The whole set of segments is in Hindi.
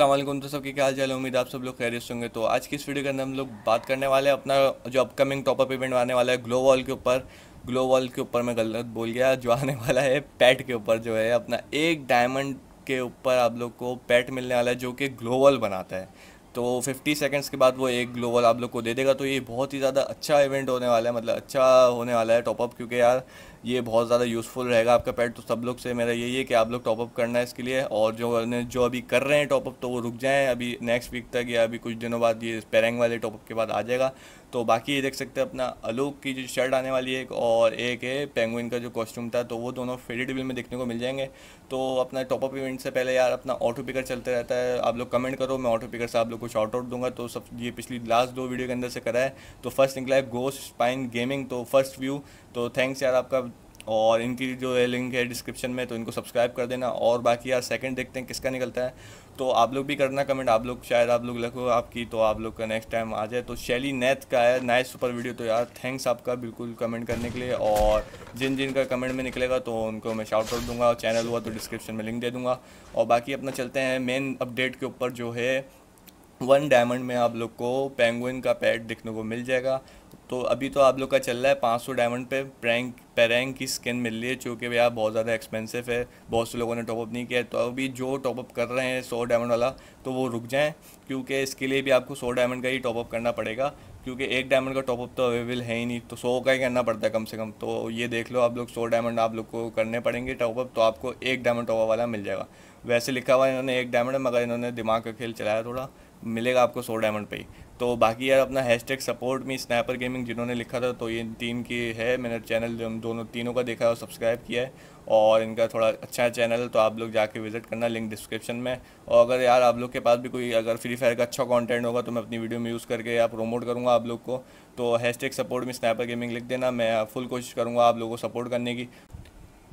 असलम तो सबके क्या हाल चाल उम्मीद आप सब लोग खैरियत होंगे तो आज की इस वीडियो के अंदर हम लोग बात करने वाले हैं अपना जो अपकमिंग टॉपअप इवेंट आने वाला है ग्लो वॉल के ऊपर ग्लो वॉल के ऊपर मैं गलत बोल गया जो आने वाला है पैट के ऊपर जो है अपना एक डायमंड के ऊपर आप लोग को पैट मिलने वाला है जो कि ग्लो वॉल बनाता है तो 50 सेकंड्स के बाद वो एक ग्लोबल आप लोग को दे देगा तो ये बहुत ही ज़्यादा अच्छा इवेंट होने वाला है मतलब अच्छा होने वाला है टॉपअप क्योंकि यार ये बहुत ज़्यादा यूज़फुल रहेगा आपका पैड तो सब लोग से मेरा यही है कि आप लोग टॉपअप करना है इसके लिए और जो जो अभी कर रहे हैं टॉपअप तो वो रुक जाएँ अभी नेक्स्ट वीक तक या अभी कुछ दिनों बाद ये पैरेंग वाले टॉपअप के बाद आ जाएगा तो बाकी ये देख सकते हैं अपना अलोक की जो शर्ट आने वाली है एक और एक है पेंगुइन का जो कॉस्ट्यूम था तो वो दोनों फेडेड बिल में देखने को मिल जाएंगे तो अपना टॉपअप इवेंट से पहले यार अपना ऑटो पिकर चलते रहता है आप लोग कमेंट करो मैं ऑटो पिकर से आप लोग को शॉर्ट आउट दूंगा तो सब ये पिछली लास्ट दो वीडियो के अंदर से करा है तो फर्स्ट निकला है गोस्ट स्पाइन गेमिंग तो फर्स्ट व्यू तो थैंक्स यार आपका और इनकी जो है लिंक है डिस्क्रिप्शन में तो इनको सब्सक्राइब कर देना और बाकी यार सेकंड देखते हैं किसका निकलता है तो आप लोग भी करना कमेंट आप लोग शायद आप लोग लिखो आपकी तो आप लोग का नेक्स्ट टाइम आ जाए तो शैली नेथ का है नाइस सुपर वीडियो तो यार थैंक्स आपका बिल्कुल कमेंट करने के लिए और जिन जिन का कमेंट में निकलेगा तो उनको मैं शाउट आउट दूंगा चैनल हुआ तो डिस्क्रिप्शन में लिंक दे दूंगा और बाकी अपना चलते हैं मेन अपडेट के ऊपर जो है वन डायमंड में आप लोग को पेंगुइन का पैड देखने को मिल जाएगा तो अभी तो आप लोग का चल रहा है 500 डायमंड पे प्रैंक पैरैंग की स्किन मिल रही है चूँकि भैया बहुत ज़्यादा एक्सपेंसिव है बहुत से लोगों ने टॉपअप नहीं किया है तो अभी जो टॉपअप कर रहे हैं 100 डायमंड वाला तो वो रुक जाएं क्योंकि इसके लिए भी आपको 100 डायमंड का ही टॉपअप करना पड़ेगा क्योंकि एक डायमंड का टॉपअप तो अवेलेबल है ही नहीं तो सौ का ही करना पड़ता है कम से कम तो ये देख लो आप लोग सौ डायमंड आप लोग को करने पड़ेंगे टॉपअप तो आपको एक डायमंड टॉपअप वाला मिल जाएगा वैसे लिखा हुआ इन्होंने एक डायमंड मगर इन्होंने दिमाग का खेल चलाया थोड़ा मिलेगा आपको सौ डायमंड पे ही तो बाकी यार अपना hashtag support me Snapper Gaming जिन्होंने लिखा था तो ये तीन की है मैंने चैनल दोनों तीनों का देखा है और सब्सक्राइब किया है और इनका थोड़ा अच्छा चैनल है तो आप लोग जाके विजिट करना लिंक डिस्क्रिप्शन में और अगर यार आप लोग के पास भी कोई अगर फ्री फायर का अच्छा कॉन्टेंट होगा तो मैं अपनी वीडियो में यूज़ करके या प्रोमोट करूँगा आप लोग को तो hashtag support me Snapper Gaming लिख देना मैं फुल कोशिश करूँगा आप लोगों को सपोर्ट करने की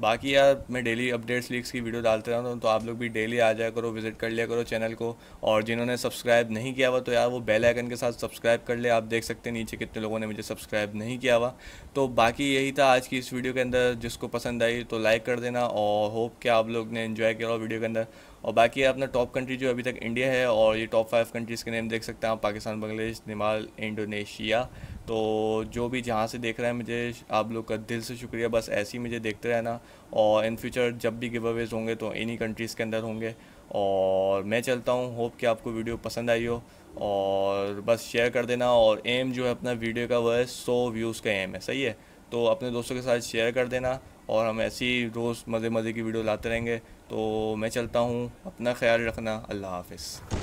बाकी यार मैं डेली अपडेट्स लीक्स की वीडियो डालते रहता हूँ तो आप लोग भी डेली आ जाया करो विजिट कर लिया करो चैनल को और जिन्होंने सब्सक्राइब नहीं किया हुआ तो यार वो बेल आइकन के साथ सब्सक्राइब कर ले आप देख सकते हैं नीचे कितने लोगों ने मुझे सब्सक्राइब नहीं किया हुआ तो बाकी यही था आज की इस वीडियो के अंदर जिसको पसंद आई तो लाइक कर देना और होप कि आप लोग ने इन्जॉय किया वीडियो के अंदर और बाकी अपना टॉप कंट्री जो अभी तक इंडिया है और ये टॉप फाइव कंट्रीज़ के नेम देख सकते हैं आप पाकिस्तान बांग्लादेश नेपाल इंडोनेशिया तो जो भी जहाँ से देख रहा है मुझे आप लोग का दिल से शुक्रिया बस ऐसे ही मुझे देखते रहना और इन फ्यूचर जब भी गिव अवेज होंगे तो इन्हीं कंट्रीज़ के अंदर होंगे और मैं चलता हूँ होप कि आपको वीडियो पसंद आई हो और बस शेयर कर देना और एम जो है अपना वीडियो का वह है सो व्यूज़ का एम है सही है तो अपने दोस्तों के साथ शेयर कर देना और हम ऐसे ही रोज़ मज़े मज़े की वीडियो लाते रहेंगे तो मैं चलता हूँ अपना ख्याल रखना अल्लाह हाफिज़